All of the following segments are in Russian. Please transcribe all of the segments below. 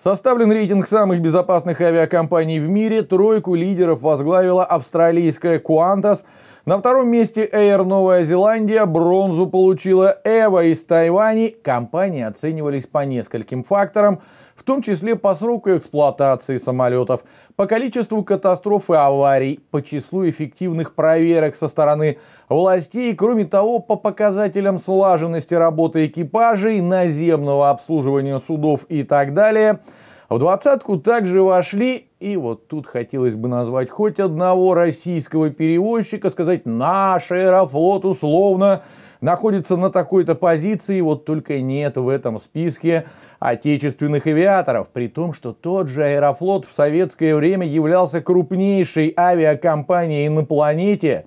Составлен рейтинг самых безопасных авиакомпаний в мире. Тройку лидеров возглавила австралийская Qantas. На втором месте Air Новая Зеландия, бронзу получила Эва из Тайвани. Компании оценивались по нескольким факторам в том числе по сроку эксплуатации самолетов, по количеству катастроф и аварий, по числу эффективных проверок со стороны властей, кроме того, по показателям слаженности работы экипажей, наземного обслуживания судов и так далее – в двадцатку также вошли, и вот тут хотелось бы назвать хоть одного российского перевозчика, сказать «наш аэрофлот условно», находится на такой-то позиции, вот только нет в этом списке отечественных авиаторов, при том, что тот же Аэрофлот в советское время являлся крупнейшей авиакомпанией на планете.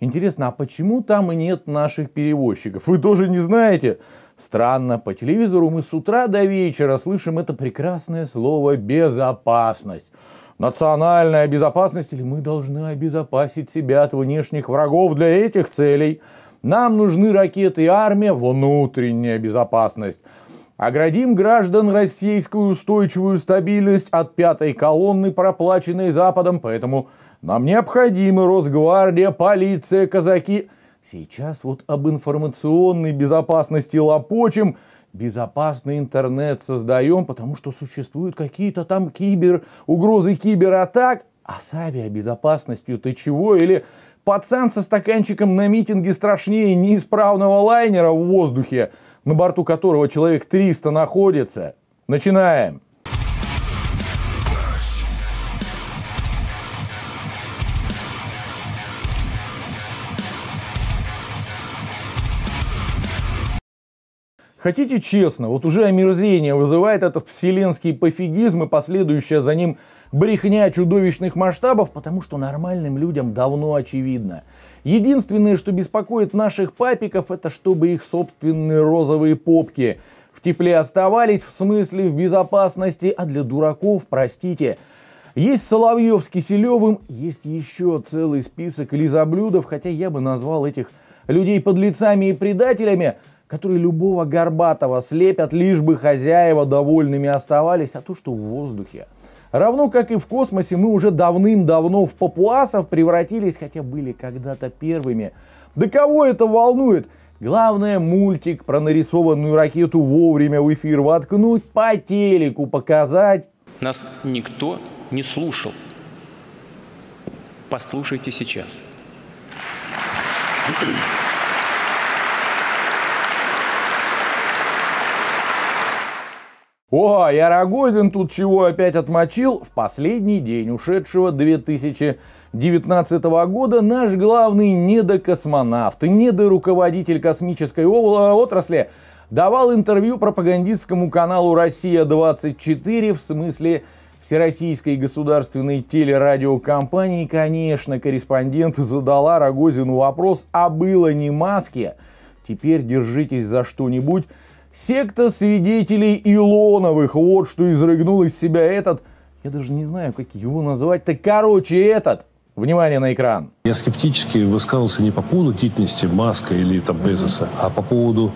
Интересно, а почему там и нет наших перевозчиков? Вы тоже не знаете? Странно, по телевизору мы с утра до вечера слышим это прекрасное слово «безопасность». Национальная безопасность или мы должны обезопасить себя от внешних врагов для этих целей – нам нужны ракеты и армия, внутренняя безопасность. Оградим граждан российскую устойчивую стабильность от пятой колонны, проплаченной Западом, поэтому нам необходимы Росгвардия, полиция, казаки. Сейчас вот об информационной безопасности лопочем, безопасный интернет создаем, потому что существуют какие-то там кибер, угрозы кибератак, а с авиабезопасностью ты чего? Или Пацан со стаканчиком на митинге страшнее неисправного лайнера в воздухе, на борту которого человек 300 находится. Начинаем. Хотите честно, вот уже омерзение вызывает этот вселенский пофигизм и последующая за ним брехня чудовищных масштабов, потому что нормальным людям давно очевидно. Единственное, что беспокоит наших папиков, это чтобы их собственные розовые попки в тепле оставались, в смысле в безопасности, а для дураков, простите, есть Соловьев с Киселевым, есть еще целый список лизоблюдов, хотя я бы назвал этих людей подлецами и предателями – которые любого горбатого слепят, лишь бы хозяева довольными оставались, а то, что в воздухе. Равно как и в космосе, мы уже давным-давно в папуасов превратились, хотя были когда-то первыми. Да кого это волнует? Главное, мультик про нарисованную ракету вовремя в эфир воткнуть, по телеку показать. Нас никто не слушал. Послушайте сейчас. О, я Рогозин тут чего опять отмочил? В последний день ушедшего 2019 года наш главный недокосмонавт, недоруководитель космической отрасли давал интервью пропагандистскому каналу «Россия-24» в смысле Всероссийской государственной телерадиокомпании, конечно, корреспондент задала Рогозину вопрос, а было не маски? Теперь держитесь за что-нибудь, Секта свидетелей Илоновых, вот что изрыгнул из себя этот, я даже не знаю, как его назвать-то, короче, этот. Внимание на экран. Я скептически высказывался не по поводу деятельности Маска или там Безоса, а по поводу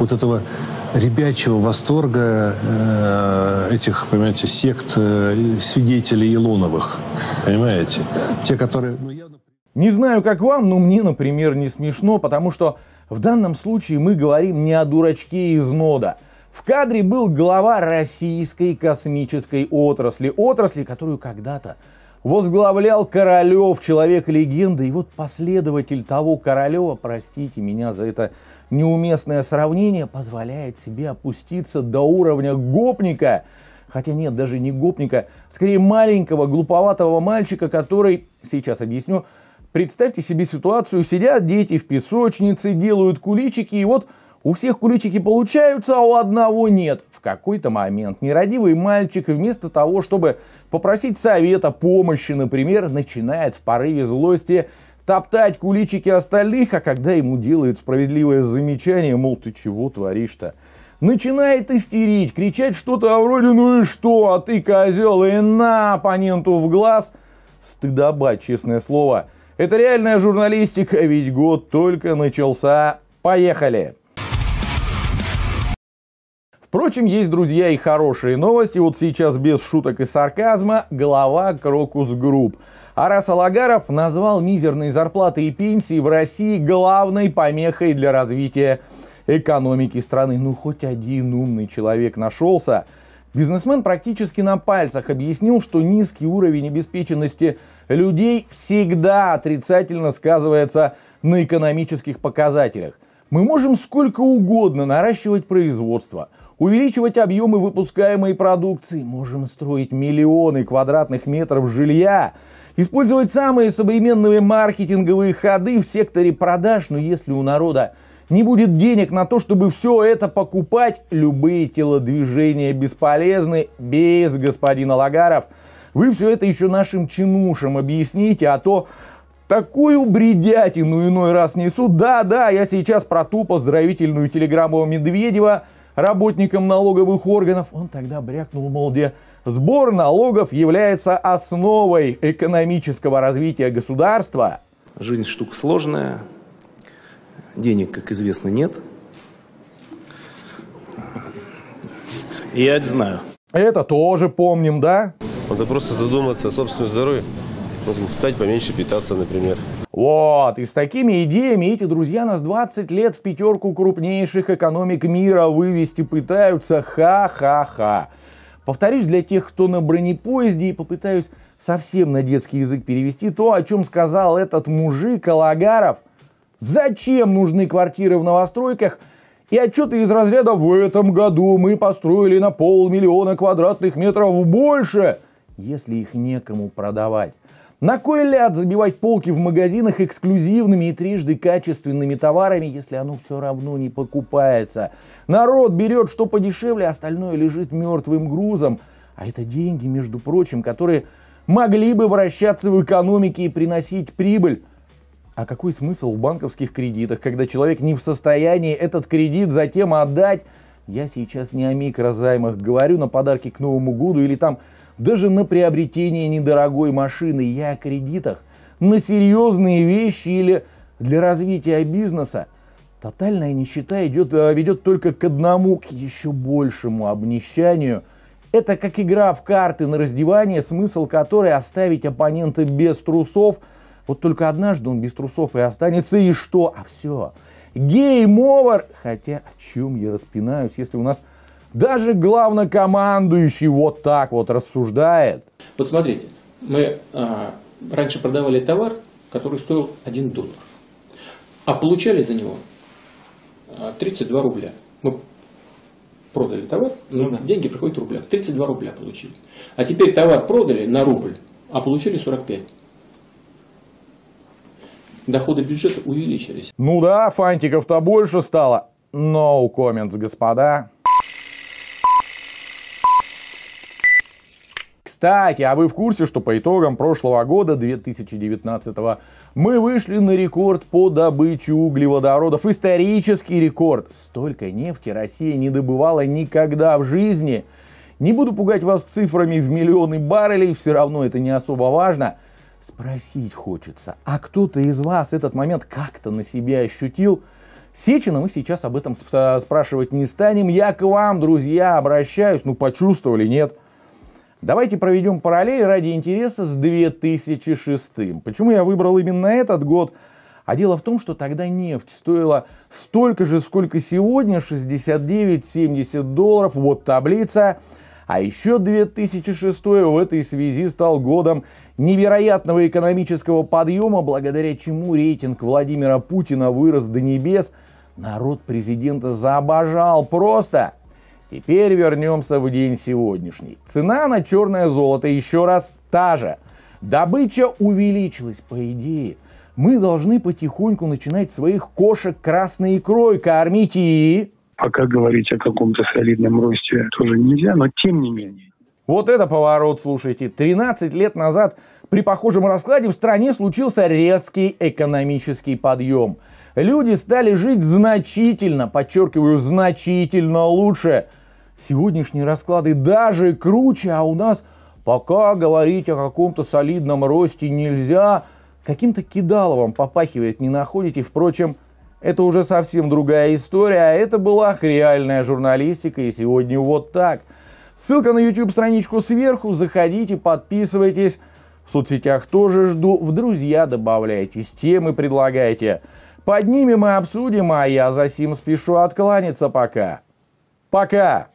вот этого ребячего восторга э, этих, понимаете, сект э, свидетелей Илоновых, понимаете? Те, которые... Ну, явно... Не знаю, как вам, но мне, например, не смешно, потому что в данном случае мы говорим не о дурачке из нода. В кадре был глава российской космической отрасли, отрасли, которую когда-то возглавлял Королев, человек-легенда, и вот последователь того Королева, простите меня за это неуместное сравнение, позволяет себе опуститься до уровня гопника, хотя нет, даже не гопника, скорее маленького, глуповатого мальчика, который, сейчас объясню, Представьте себе ситуацию, сидят дети в песочнице, делают куличики, и вот у всех куличики получаются, а у одного нет. В какой-то момент нерадивый мальчик вместо того, чтобы попросить совета, помощи, например, начинает в порыве злости топтать куличики остальных, а когда ему делают справедливое замечание, мол, ты чего творишь-то? Начинает истерить, кричать что-то «А вроде «Ну и что? А ты козел!» и на оппоненту в глаз. Стыдоба, честное слово. Это реальная журналистика, ведь год только начался. Поехали! Впрочем, есть, друзья, и хорошие новости. Вот сейчас без шуток и сарказма глава Крокус Групп. Арас Алагаров назвал мизерные зарплаты и пенсии в России главной помехой для развития экономики страны. Ну, хоть один умный человек нашелся. Бизнесмен практически на пальцах объяснил, что низкий уровень обеспеченности людей всегда отрицательно сказывается на экономических показателях. Мы можем сколько угодно наращивать производство, увеличивать объемы выпускаемой продукции, можем строить миллионы квадратных метров жилья, использовать самые современные маркетинговые ходы в секторе продаж, но если у народа не будет денег на то, чтобы все это покупать, любые телодвижения бесполезны без господина Лагаров – вы все это еще нашим чинушам объясните, а то такую бредятину иной раз несу. Да-да, я сейчас про ту поздравительную телеграмму Медведева работникам налоговых органов. Он тогда брякнул, мол, где сбор налогов является основой экономического развития государства. Жизнь штука сложная, денег, как известно, нет. Я это знаю. Это тоже помним, да? Надо просто задуматься о собственном здоровье. Стать поменьше питаться, например. Вот, и с такими идеями эти друзья нас 20 лет в пятерку крупнейших экономик мира вывести пытаются. Ха-ха-ха. Повторюсь для тех, кто на бронепоезде, и попытаюсь совсем на детский язык перевести то, о чем сказал этот мужик Алагаров. Зачем нужны квартиры в новостройках? И отчеты из разряда «В этом году мы построили на полмиллиона квадратных метров больше!» – если их некому продавать? На кой ляд забивать полки в магазинах эксклюзивными и трижды качественными товарами, если оно все равно не покупается? Народ берет что подешевле, а остальное лежит мертвым грузом. А это деньги, между прочим, которые могли бы вращаться в экономике и приносить прибыль. А какой смысл в банковских кредитах, когда человек не в состоянии этот кредит затем отдать? Я сейчас не о микрозаймах говорю на подарки к Новому году или там даже на приобретение недорогой машины, я о кредитах, на серьезные вещи или для развития бизнеса, тотальная нищета идет, а, ведет только к одному, к еще большему обнищанию. Это как игра в карты на раздевание, смысл которой оставить оппонента без трусов. Вот только однажды он без трусов и останется, и что? А все. Гейм-овер! Хотя о чем я распинаюсь, если у нас даже главнокомандующий вот так вот рассуждает. Вот смотрите, мы а, раньше продавали товар, который стоил 1 доллар, а получали за него 32 а, рубля. Мы продали товар, ну, деньги приходят в рублях. 32 рубля получили. А теперь товар продали на рубль, а получили 45 доходы бюджета увеличились. Ну да, фантиков-то больше стало. No comments, господа. Кстати, а вы в курсе, что по итогам прошлого года, 2019 мы вышли на рекорд по добыче углеводородов. Исторический рекорд. Столько нефти Россия не добывала никогда в жизни. Не буду пугать вас цифрами в миллионы баррелей, все равно это не особо важно. Спросить хочется, а кто-то из вас этот момент как-то на себя ощутил? Сечина мы сейчас об этом э, спрашивать не станем. Я к вам, друзья, обращаюсь. Ну, почувствовали, нет? Давайте проведем параллель ради интереса с 2006. Почему я выбрал именно этот год? А дело в том, что тогда нефть стоила столько же, сколько сегодня, 69-70 долларов, вот таблица. А еще 2006 в этой связи стал годом невероятного экономического подъема, благодаря чему рейтинг Владимира Путина вырос до небес. Народ президента заобожал просто. Теперь вернемся в день сегодняшний. Цена на черное золото еще раз та же. Добыча увеличилась, по идее. Мы должны потихоньку начинать своих кошек красной икрой кормить и... Пока говорить о каком-то солидном росте тоже нельзя, но тем не менее. Вот это поворот, слушайте. 13 лет назад при похожем раскладе в стране случился резкий экономический подъем. Люди стали жить значительно, подчеркиваю, значительно лучше – Сегодняшние расклады даже круче, а у нас пока говорить о каком-то солидном росте нельзя. Каким-то кидаловым попахивает, не находите. Впрочем, это уже совсем другая история, а это была реальная журналистика, и сегодня вот так. Ссылка на YouTube-страничку сверху, заходите, подписывайтесь. В соцсетях тоже жду, в друзья добавляйтесь, темы предлагайте. Поднимем и обсудим, а я за сим спешу откланяться пока. Пока!